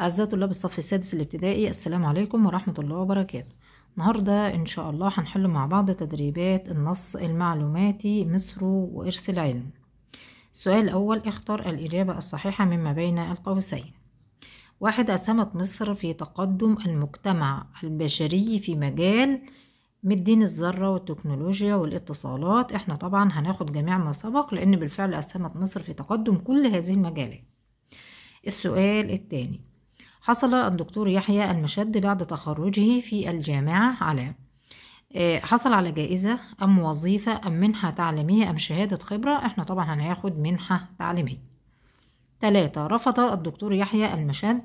أعزائي طلاب الصف السادس الابتدائي السلام عليكم ورحمة الله وبركاته النهاردة إن شاء الله هنحل مع بعض تدريبات النص المعلوماتي مصر وإرث العلم السؤال الأول اختر الإجابة الصحيحة مما بين القوسين واحد أسهمت مصر في تقدم المجتمع البشري في مجال مدين الذرة والتكنولوجيا والاتصالات احنا طبعا هناخد جميع ما سبق لأن بالفعل أسهمت مصر في تقدم كل هذه المجالات السؤال الثاني حصل الدكتور يحيى المشد بعد تخرجه في الجامعة على آه، حصل على جائزة أم وظيفة أم منحة تعليمية أم شهادة خبرة احنا طبعا هناخد منحة تعليمية تلاتة رفض الدكتور يحيى المشد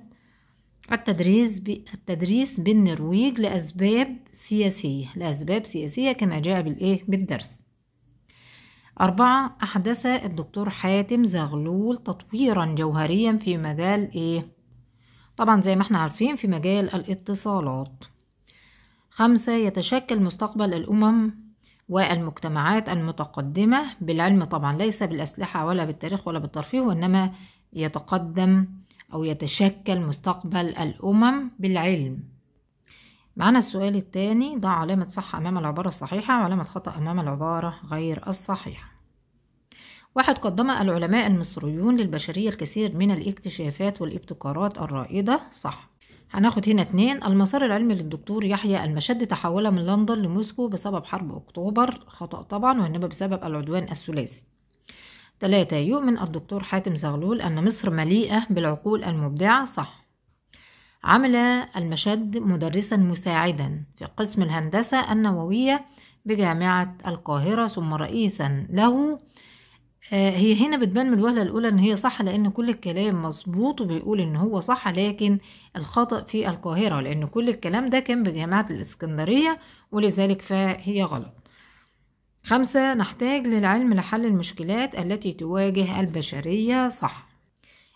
التدريس ب... التدريس بالنرويج لأسباب سياسية لأسباب سياسية كما جاء بالإيه بالدرس أربعة أحدث الدكتور حاتم زغلول تطويرا جوهريا في مجال إيه طبعا زي ما احنا عارفين في مجال الاتصالات خمسة يتشكل مستقبل الأمم والمجتمعات المتقدمة بالعلم طبعا ليس بالأسلحة ولا بالتاريخ ولا بالترفيه وإنما يتقدم أو يتشكل مستقبل الأمم بالعلم معنا السؤال الثاني ضع علامة صح أمام العبارة الصحيحة وعلامة خطأ أمام العبارة غير الصحيحة وقد قدم العلماء المصريون للبشرية الكثير من الاكتشافات والابتكارات الرائدة صح هناخد هنا اتنين المسار العلمي للدكتور يحيى المشد تحول من لندن لموسكو بسبب حرب أكتوبر خطأ طبعا وإنما بسبب العدوان الثلاثي تلاتة يؤمن الدكتور حاتم زغلول أن مصر مليئة بالعقول المبدعة صح عمل المشد مدرسا مساعدا في قسم الهندسة النووية بجامعة القاهرة ثم رئيسا له آه، هي هنا بتبان من الوهلة الأولى إن هي صح لأن كل الكلام مظبوط وبيقول إن هو صح لكن الخطأ في القاهرة لأن كل الكلام ده كان بجامعة الإسكندرية ولذلك فهي غلط خمسة نحتاج للعلم لحل المشكلات التي تواجه البشرية صح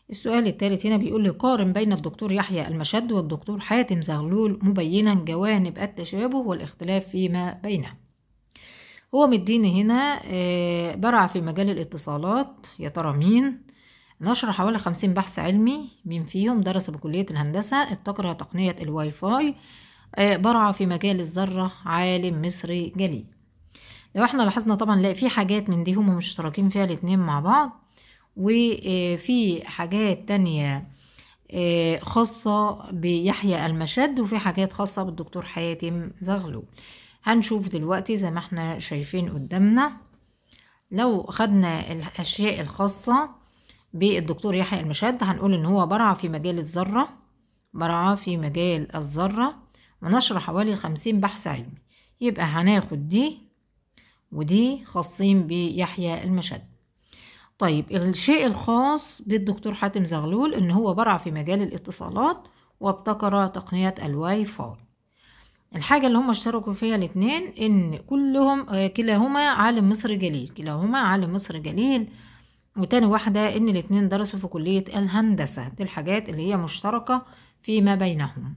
السؤال الثالث هنا بيقول لي قارن بين الدكتور يحيى المشد والدكتور حاتم زغلول مبينا جوانب التشابه والاختلاف فيما بينهم هو مديني هنا آه، برع في مجال الاتصالات يا ترى مين نشر حوالي خمسين بحث علمي مين فيهم درس بكلية الهندسة ابتكر تقنية الواي فاي آه، برع في مجال الذرة عالم مصري جليل لو احنا لاحظنا طبعا لا في حاجات من دي هم مشتركين فيها الاتنين مع بعض وفي آه، حاجات تانية خاصة بيحيى المشد وفي حاجات خاصة بالدكتور حاتم زغلول هنشوف دلوقتي زي ما احنا شايفين قدامنا لو خدنا الأشياء الخاصة بالدكتور يحيى المشد هنقول إن هو برع في مجال الذرة برع في مجال الذرة ونشر حوالي خمسين بحث علمي يبقى هناخد دي ودي خاصين بيحيى المشد طيب الشيء الخاص بالدكتور حاتم زغلول إن هو برع في مجال الاتصالات وابتكر تقنية الواي فاي الحاجة اللي هم اشتركوا فيها الاتنين ان كلهم آه، كلاهما عالم مصر جليل كلاهما عالم مصر جليل وتاني واحدة ان الاتنين درسوا في كلية الهندسة دي الحاجات اللي هي مشتركة فيما بينهم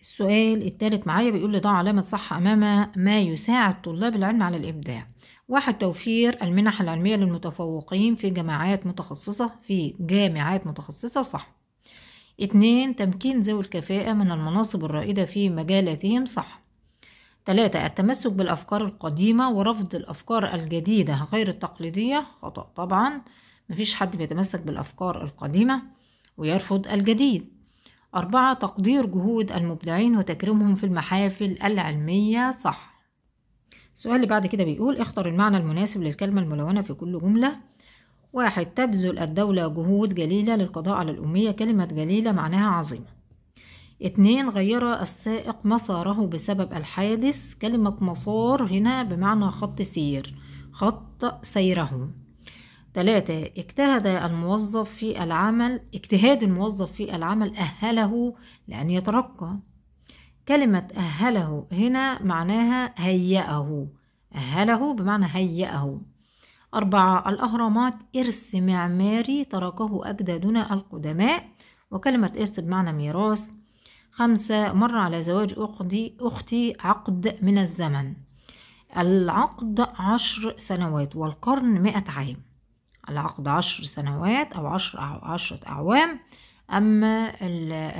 السؤال التالت معايا بيقول لي ضع علامة صح أمام ما يساعد طلاب العلم على الإبداع واحد توفير المنح العلمية للمتفوقين في جامعات متخصصة في جامعات متخصصة صح اتنين تمكين ذوي الكفاءة من المناصب الرائدة في مجالاتهم صح تلاتة التمسك بالأفكار القديمة ورفض الأفكار الجديدة غير التقليدية خطأ طبعا مفيش حد بيتمسك بالأفكار القديمة ويرفض الجديد أربعة تقدير جهود المبدعين وتكريمهم في المحافل العلمية صح السؤال اللي بعد كده بيقول اختر المعنى المناسب للكلمة الملونة في كل جملة واحد تبذل الدولة جهود جليلة للقضاء على الأمية كلمة جليلة معناها عظيمة اتنين غير السائق مساره بسبب الحادث كلمة مسار هنا بمعنى خط سير خط سيره تلاتة اجتهد الموظف في العمل اجتهاد الموظف في العمل أهله لأن يترقى كلمة أهله هنا معناها هيأه أهله بمعنى هيأه أربعة الأهرامات إرث معماري تركه أجدادنا القدماء وكلمة إرث بمعنى ميراث خمسة مر على زواج أختي, أختي عقد من الزمن العقد عشر سنوات والقرن مئة عام العقد عشر سنوات أو عشر أو عشرة أعوام أما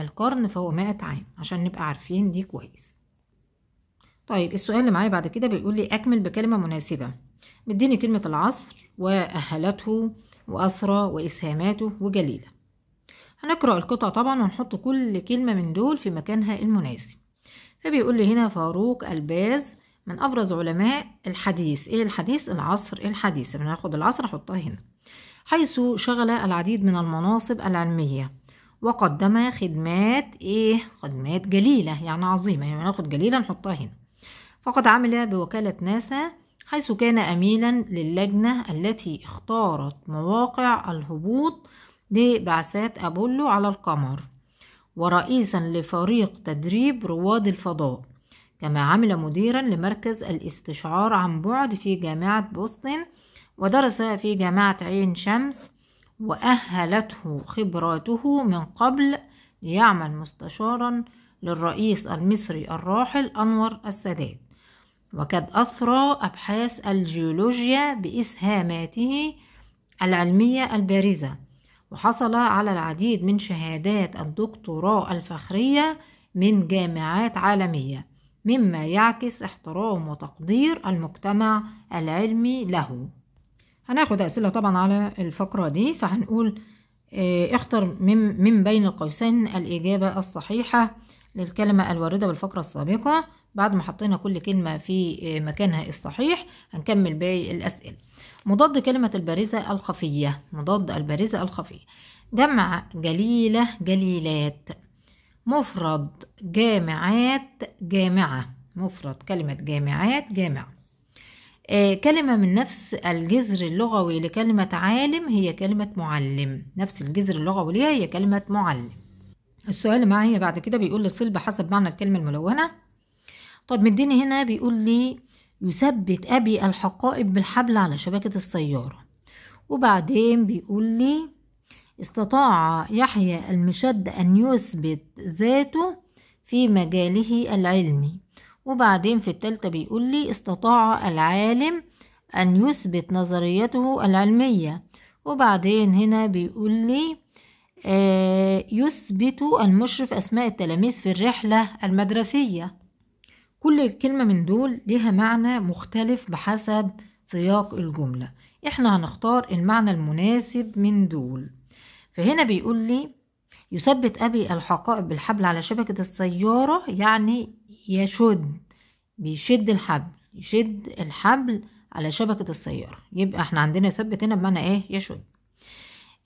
القرن فهو مئة عام عشان نبقى عارفين دي كويس طيب السؤال اللي معايا بعد كده بيقول لي أكمل بكلمة مناسبة مديني كلمة العصر وأهلته وأسرى وإسهاماته وجليلة هنقرأ القطع طبعا ونحط كل كلمة من دول في مكانها المناسب فبيقول لي هنا فاروق الباز من أبرز علماء الحديث إيه الحديث العصر الحديث أنا العصر أحطها هنا حيث شغل العديد من المناصب العلمية وقدم خدمات إيه خدمات جليلة يعني عظيمة يعني هناخد جليلة نحطها هنا فقد عمل بوكالة ناسا حيث كان أميلا للجنة التي اختارت مواقع الهبوط لبعثات أبولو على القمر ورئيسا لفريق تدريب رواد الفضاء كما عمل مديرا لمركز الاستشعار عن بعد في جامعة بوسطن ودرس في جامعة عين شمس وأهلته خبراته من قبل ليعمل مستشارا للرئيس المصري الراحل أنور السادات وقد أثرى أبحاث الجيولوجيا بإسهاماته العلمية البارزة وحصل على العديد من شهادات الدكتوراه الفخرية من جامعات عالمية مما يعكس احترام وتقدير المجتمع العلمي له هناخد أسئلة طبعا على الفقرة دي فهنقول آه، اختر من, بين القوسين الإجابة الصحيحة للكلمة الواردة بالفقرة السابقة بعد ما حطينا كل كلمة في آه، مكانها الصحيح هنكمل باقي الأسئلة مضاد كلمة البارزة الخفية مضاد البارزة الخفية جمع جليلة جليلات مفرد جامعات جامعة مفرد كلمة جامعات جامعة آه كلمة من نفس الجذر اللغوي لكلمة عالم هي كلمة معلم نفس الجذر اللغوي ليها هي كلمة معلم السؤال معايا بعد كده بيقول للصلب حسب معنى الكلمة الملونة طب مديني هنا بيقول لي يثبت أبي الحقائب بالحبل على شبكة السيارة وبعدين بيقول لي استطاع يحيى المشد أن يثبت ذاته في مجاله العلمي وبعدين في التالتة بيقول لي استطاع العالم أن يثبت نظريته العلمية وبعدين هنا بيقول لي آه، يثبت المشرف أسماء التلاميذ في الرحلة المدرسية كل كلمة من دول ليها معنى مختلف بحسب سياق الجملة احنا هنختار المعنى المناسب من دول فهنا بيقول لي يثبت أبي الحقائب بالحبل على شبكة السيارة يعني يشد بيشد الحبل يشد الحبل على شبكة السيارة يبقى احنا عندنا يثبت هنا بمعنى ايه يشد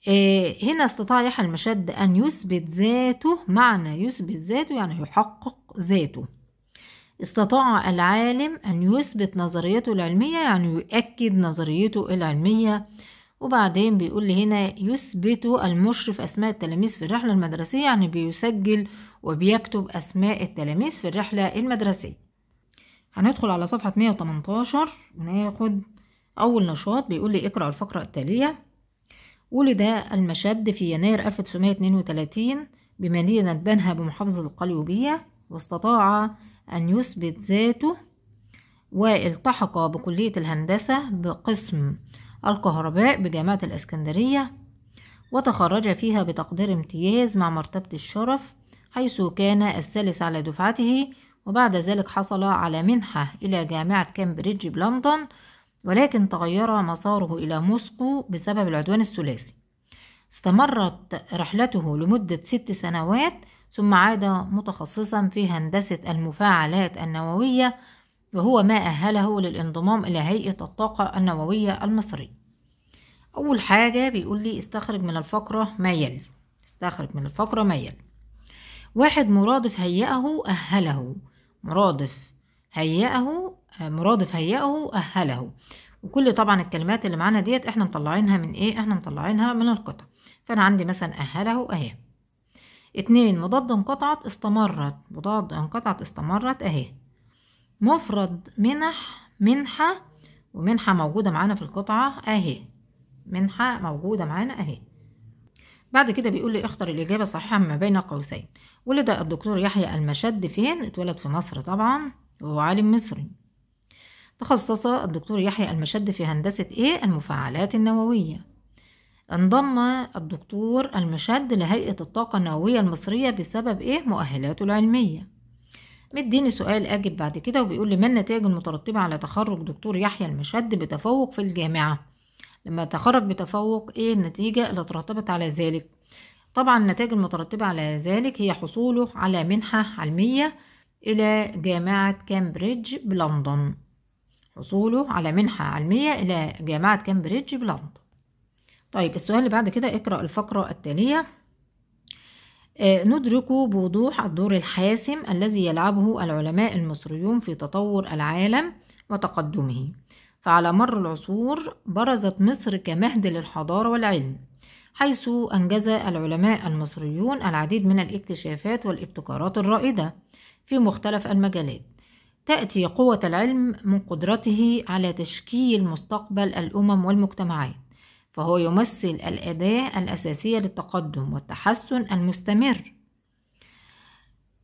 آه، هنا استطاع يحيى المشد أن يثبت ذاته معنى يثبت ذاته يعني يحقق ذاته استطاع العالم أن يثبت نظريته العلمية يعني يؤكد نظريته العلمية وبعدين بيقول لي هنا يثبت المشرف أسماء التلاميذ في الرحلة المدرسية يعني بيسجل وبيكتب أسماء التلاميذ في الرحلة المدرسية هندخل على صفحة 118 وناخد أول نشاط بيقول لي اقرأ الفقرة التالية ولد المشد في يناير 1932 بمدينة بنها بمحافظة القليوبية واستطاع أن يثبت ذاته والتحق بكلية الهندسة بقسم الكهرباء بجامعة الإسكندرية وتخرج فيها بتقدير امتياز مع مرتبة الشرف حيث كان الثالث على دفعته وبعد ذلك حصل على منحة إلى جامعة كامبريدج بلندن ولكن تغير مساره إلى موسكو بسبب العدوان الثلاثي استمرت رحلته لمدة ست سنوات ثم عاد متخصصا في هندسة المفاعلات النووية وهو ما أهله للانضمام إلى هيئة الطاقة النووية المصرية أول حاجة بيقول لي استخرج من الفقرة ما يلي استخرج من الفقرة ما يلي واحد مرادف هيئه أهله مرادف هيئه مرادف هيئه أهله وكل طبعا الكلمات اللي معانا ديت احنا مطلعينها من ايه احنا مطلعينها من القطع فانا عندي مثلا أهله أهي اتنين مضاد انقطعت استمرت مضاد انقطعت استمرت اهي مفرد منح منحة ومنحة موجودة معانا في القطعة اهي منحة موجودة معانا اهي بعد كده بيقول لي اختر الإجابة الصحيحة ما بين قوسين ولد الدكتور يحيى المشد فين؟ اتولد في مصر طبعا وهو عالم مصري تخصص الدكتور يحيى المشد في هندسة ايه؟ المفاعلات النووية انضم الدكتور المشد لهيئة الطاقة النووية المصرية بسبب إيه مؤهلاته العلمية مديني سؤال أجب بعد كده وبيقول لي ما النتائج المترتبة على تخرج دكتور يحيى المشد بتفوق في الجامعة لما تخرج بتفوق إيه النتيجة اللي ترتبت على ذلك طبعا النتائج المترتبة على ذلك هي حصوله على منحة علمية إلى جامعة كامبريدج بلندن حصوله على منحة علمية إلى جامعة كامبريدج بلندن طيب السؤال اللي بعد كده اقرأ الفقرة التالية آه، ندرك بوضوح الدور الحاسم الذي يلعبه العلماء المصريون في تطور العالم وتقدمه فعلى مر العصور برزت مصر كمهد للحضارة والعلم حيث أنجز العلماء المصريون العديد من الاكتشافات والابتكارات الرائدة في مختلف المجالات تأتي قوة العلم من قدرته على تشكيل مستقبل الأمم والمجتمعات فهو يمثل الأداة الأساسية للتقدم والتحسن المستمر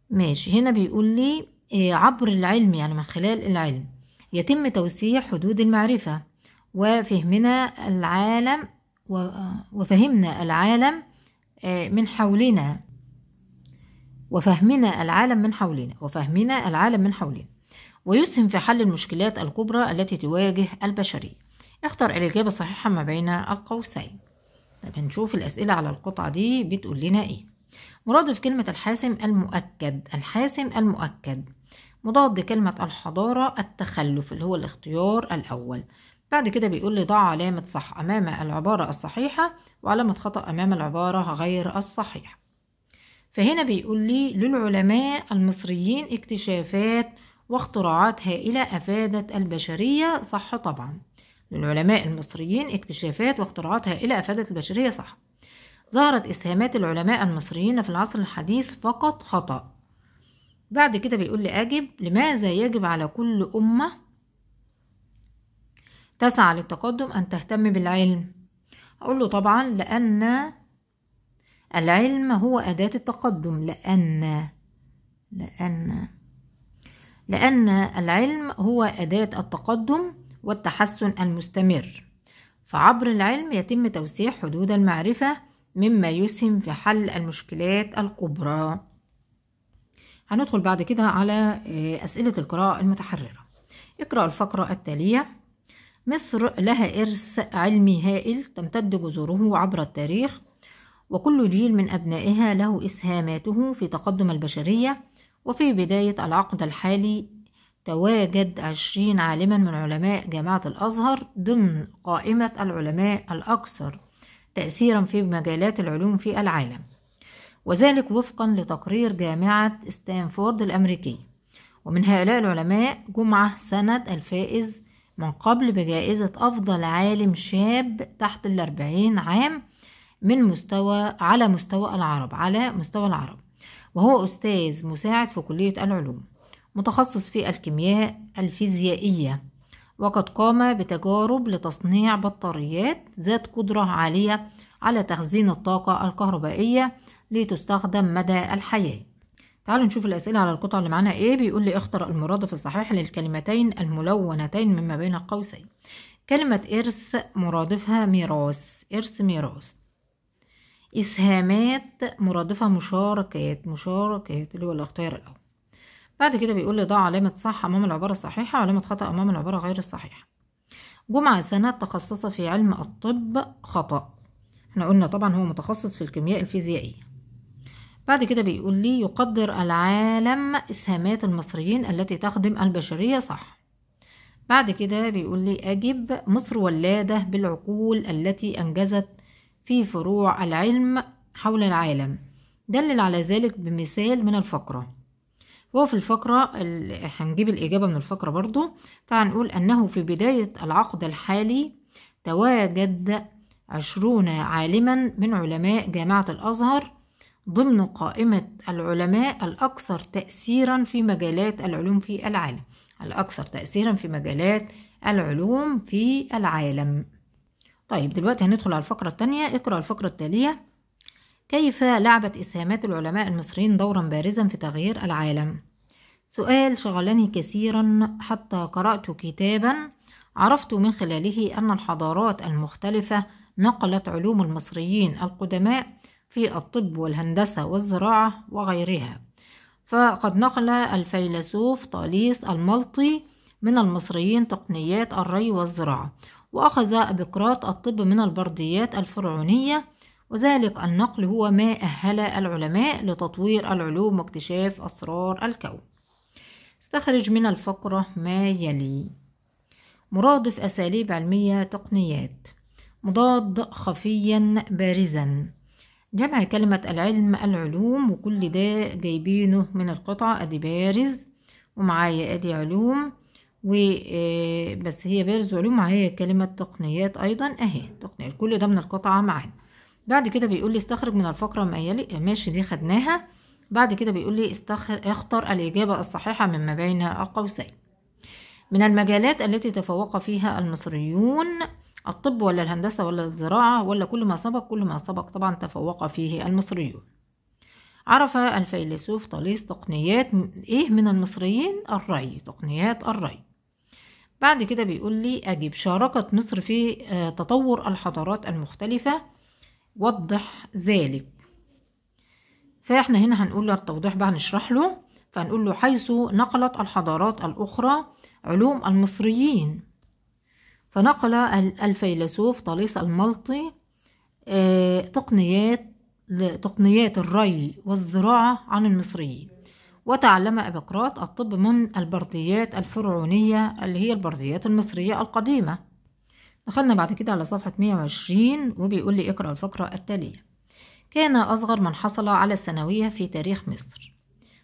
ماشي هنا بيقول لي آه، عبر العلم يعني من خلال العلم يتم توسيع حدود المعرفة وفهمنا العالم آه، وفهمنا العالم آه، من حولنا وفهمنا العالم من حولنا وفهمنا العالم من حولنا ويسهم في حل المشكلات الكبرى التي تواجه البشرية اختر الإجابة الصحيحة ما بين القوسين طيب هنشوف الأسئلة على القطعة دي بتقول لنا إيه مرادف كلمة الحاسم المؤكد الحاسم المؤكد مضاد كلمة الحضارة التخلف اللي هو الاختيار الأول بعد كده بيقول لي ضع علامة صح أمام العبارة الصحيحة وعلامة خطأ أمام العبارة غير الصحيحة فهنا بيقول لي للعلماء المصريين اكتشافات واختراعات هائلة أفادت البشرية صح طبعا للعلماء المصريين اكتشافات واختراعات هائلة أفادت البشرية صح ظهرت إسهامات العلماء المصريين في العصر الحديث فقط خطأ بعد كده بيقول لي أجب لماذا يجب على كل أمة تسعى للتقدم أن تهتم بالعلم أقول له طبعا لأن العلم هو أداة التقدم لأن لأن لأن العلم هو أداة التقدم والتحسن المستمر فعبر العلم يتم توسيع حدود المعرفة مما يسهم في حل المشكلات الكبرى هندخل بعد كده على آه، أسئلة القراءة المتحررة اقرأ الفقرة التالية مصر لها إرث علمي هائل تمتد جذوره عبر التاريخ وكل جيل من أبنائها له إسهاماته في تقدم البشرية وفي بداية العقد الحالي تواجد عشرين عالما من علماء جامعة الأزهر ضمن قائمة العلماء الأكثر تأثيرا في مجالات العلوم في العالم وذلك وفقا لتقرير جامعة ستانفورد الأمريكية ومن هؤلاء العلماء جمعة سنة الفائز من قبل بجائزة أفضل عالم شاب تحت الأربعين عام من مستوى على مستوى العرب على مستوى العرب وهو أستاذ مساعد في كلية العلوم متخصص في الكيمياء الفيزيائية وقد قام بتجارب لتصنيع بطاريات ذات قدرة عالية على تخزين الطاقة الكهربائية لتستخدم مدى الحياة تعالوا نشوف الأسئلة على القطعة اللي معنا إيه بيقول لي اختر المرادف الصحيح للكلمتين الملونتين مما بين قوسين كلمة إرث مرادفها ميراث إرث ميراث إسهامات مرادفها مشاركات مشاركات اللي هو الاختيار الأول بعد كده بيقول لي ضع علامة صح أمام العبارة الصحيحة وعلامة خطأ أمام العبارة غير الصحيحة جمعة سنة تخصص في علم الطب خطأ احنا قلنا طبعا هو متخصص في الكيمياء الفيزيائية بعد كده بيقول لي يقدر العالم إسهامات المصريين التي تخدم البشرية صح بعد كده بيقول لي أجب مصر ولادة بالعقول التي أنجزت في فروع العلم حول العالم دلل على ذلك بمثال من الفقرة وفي الفقرة هنجيب الإجابة من الفقرة برضو فهنقول أنه في بداية العقد الحالي تواجد عشرون عالما من علماء جامعة الأزهر ضمن قائمة العلماء الأكثر تأثيرا في مجالات العلوم في العالم الأكثر تأثيرا في مجالات العلوم في العالم طيب دلوقتي هندخل على الفقرة التانية اقرأ الفقرة التالية كيف لعبت إسهامات العلماء المصريين دورا بارزا في تغيير العالم سؤال شغلني كثيرا حتى قرأت كتابا عرفت من خلاله أن الحضارات المختلفة نقلت علوم المصريين القدماء في الطب والهندسة والزراعة وغيرها فقد نقل الفيلسوف طاليس الملطي من المصريين تقنيات الري والزراعة وأخذ بقراط الطب من البرديات الفرعونية وذلك النقل هو ما أهل العلماء لتطوير العلوم واكتشاف أسرار الكون استخرج من الفقرة ما يلي مرادف أساليب علمية تقنيات مضاد خفيا بارزا جمع كلمة العلم العلوم وكل ده جايبينه من القطعة أدي بارز ومعايا أدي علوم و آه، بس هي بارز وعلوم معايا كلمة تقنيات أيضا أهي تقنيات كل ده من القطعة معانا بعد كده بيقول لي استخرج من الفقرة ما يلي ماشي دي خدناها بعد كده بيقول لي استخر اختر الإجابة الصحيحة مما بين القوسين من المجالات التي تفوق فيها المصريون الطب ولا الهندسة ولا الزراعة ولا كل ما سبق كل ما سبق طبعا تفوق فيه المصريون عرف الفيلسوف طاليس تقنيات ايه من المصريين الري تقنيات الري بعد كده بيقول لي أجيب شاركت مصر في آه، تطور الحضارات المختلفة وضح ذلك فاحنا هنا هنقول للتوضيح بقى هنشرح له فهنقول له حيث نقلت الحضارات الأخرى علوم المصريين فنقل الفيلسوف طاليس الملطي آه، تقنيات تقنيات الري والزراعة عن المصريين وتعلم أبقراط الطب من البرديات الفرعونية اللي هي البرديات المصرية القديمة دخلنا بعد كده على صفحة 120 وبيقول لي اقرأ الفقرة التالية كان أصغر من حصل على الثانوية في تاريخ مصر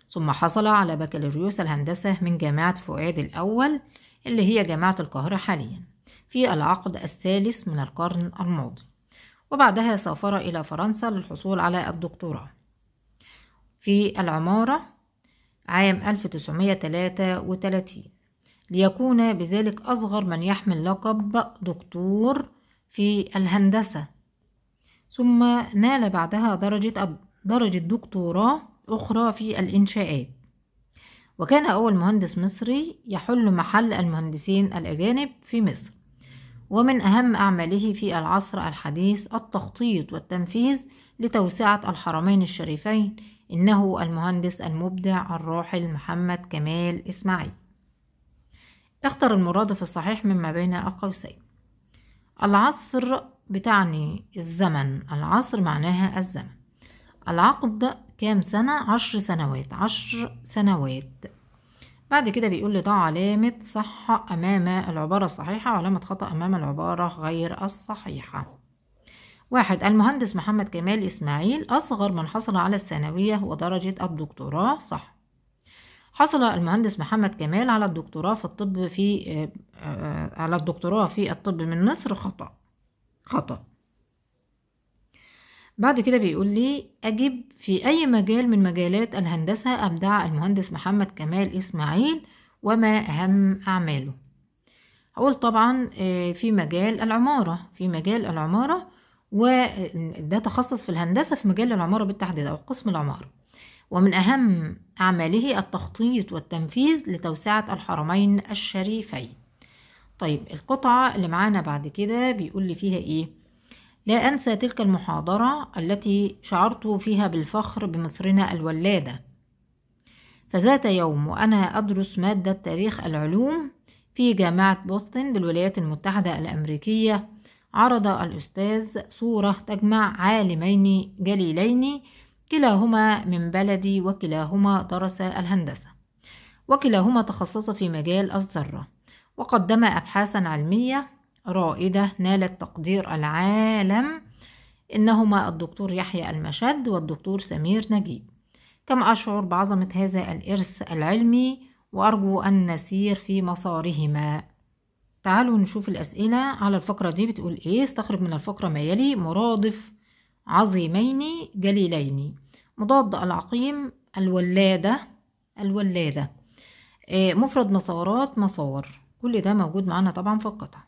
ثم حصل على بكالوريوس الهندسة من جامعة فؤاد الأول اللي هي جامعة القاهرة حاليا في العقد الثالث من القرن الماضي وبعدها سافر إلى فرنسا للحصول على الدكتوراه في العمارة عام 1933 ليكون بذلك أصغر من يحمل لقب دكتور في الهندسة ثم نال بعدها درجة درجة دكتوراه أخرى في الإنشاءات وكان أول مهندس مصري يحل محل المهندسين الأجانب في مصر ومن أهم أعماله في العصر الحديث التخطيط والتنفيذ لتوسعة الحرمين الشريفين إنه المهندس المبدع الراحل محمد كمال إسماعيل اختر المرادف الصحيح مما بين القوسين العصر بتعني الزمن العصر معناها الزمن العقد كام سنة عشر سنوات عشر سنوات بعد كده بيقول لي ضع علامة صح أمام العبارة الصحيحة وعلامة خطأ أمام العبارة غير الصحيحة واحد المهندس محمد كمال إسماعيل أصغر من حصل على الثانوية ودرجة الدكتوراه صح حصل المهندس محمد كمال على الدكتوراه في الطب في آه، آه، على الدكتوراه في الطب من مصر خطأ خطأ بعد كده بيقول لي أجب في أي مجال من مجالات الهندسة أبدع المهندس محمد كمال إسماعيل وما أهم أعماله هقول طبعا آه، في مجال العمارة في مجال العمارة وده آه، تخصص في الهندسة في مجال العمارة بالتحديد أو قسم العمارة ومن أهم أعماله التخطيط والتنفيذ لتوسعة الحرمين الشريفين طيب القطعة اللي معانا بعد كده بيقول لي فيها ايه لا أنسى تلك المحاضرة التي شعرت فيها بالفخر بمصرنا الولادة فذات يوم وأنا أدرس مادة تاريخ العلوم في جامعة بوسطن بالولايات المتحدة الأمريكية عرض الأستاذ صورة تجمع عالمين جليلين كلاهما من بلدي وكلاهما درس الهندسة وكلاهما تخصص في مجال الذرة وقدم أبحاثا علمية رائدة نالت تقدير العالم إنهما الدكتور يحيى المشد والدكتور سمير نجيب كم أشعر بعظمة هذا الإرث العلمي وأرجو أن نسير في مسارهما تعالوا نشوف الأسئلة على الفقرة دي بتقول إيه استخرج من الفقرة ما يلي مرادف عظيمين جليلين مضاد العقيم الولادة الولادة آه، مفرد مسارات مسار كل ده موجود معانا طبعا في القطعة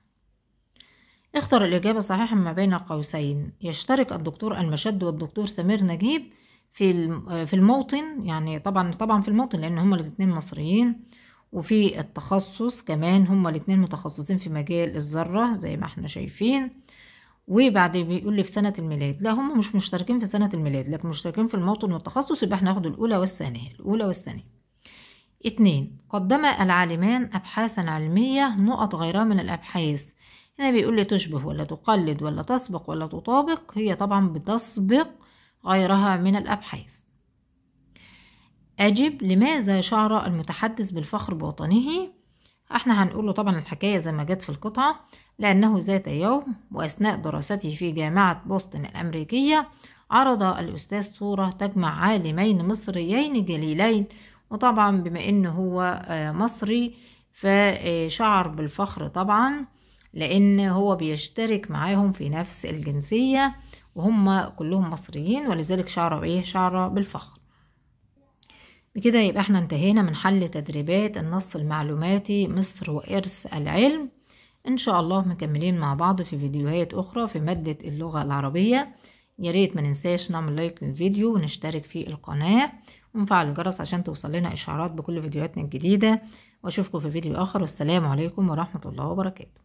اختر الإجابة الصحيحة ما بين قوسين يشترك الدكتور المشد والدكتور سمير نجيب في في الموطن يعني طبعا طبعا في الموطن لأن هما الاتنين مصريين وفي التخصص كمان هما الاتنين متخصصين في مجال الذرة زي ما احنا شايفين وبعد بيقول لي في سنة الميلاد لا هم مش مشتركين في سنة الميلاد لكن مشتركين في الموطن والتخصص يبقى احنا ناخد الأولى والثانية الأولى والثانية اتنين قدم العالمان أبحاثا علمية نقط غيرها من الأبحاث هنا بيقول لي تشبه ولا تقلد ولا تسبق ولا تطابق هي طبعا بتسبق غيرها من الأبحاث أجب لماذا شعر المتحدث بالفخر بوطنه احنا هنقول طبعا الحكاية زي ما جت في القطعة لأنه ذات يوم وأثناء دراسته في جامعة بوسطن الأمريكية عرض الأستاذ صورة تجمع عالمين مصريين جليلين وطبعا بما انه هو آه، مصري فشعر بالفخر طبعا لان هو بيشترك معاهم في نفس الجنسية وهم كلهم مصريين ولذلك شعر ايه شعر بالفخر بكده يبقى احنا انتهينا من حل تدريبات النص المعلوماتي مصر وإرث العلم ان شاء الله مكملين مع بعض في فيديوهات اخرى في مادة اللغة العربية ياريت ما ننساش نعمل لايك للفيديو ونشترك في القناة ونفعل الجرس عشان توصل لنا إشعارات بكل فيديوهاتنا الجديدة وأشوفكم في فيديو آخر والسلام عليكم ورحمة الله وبركاته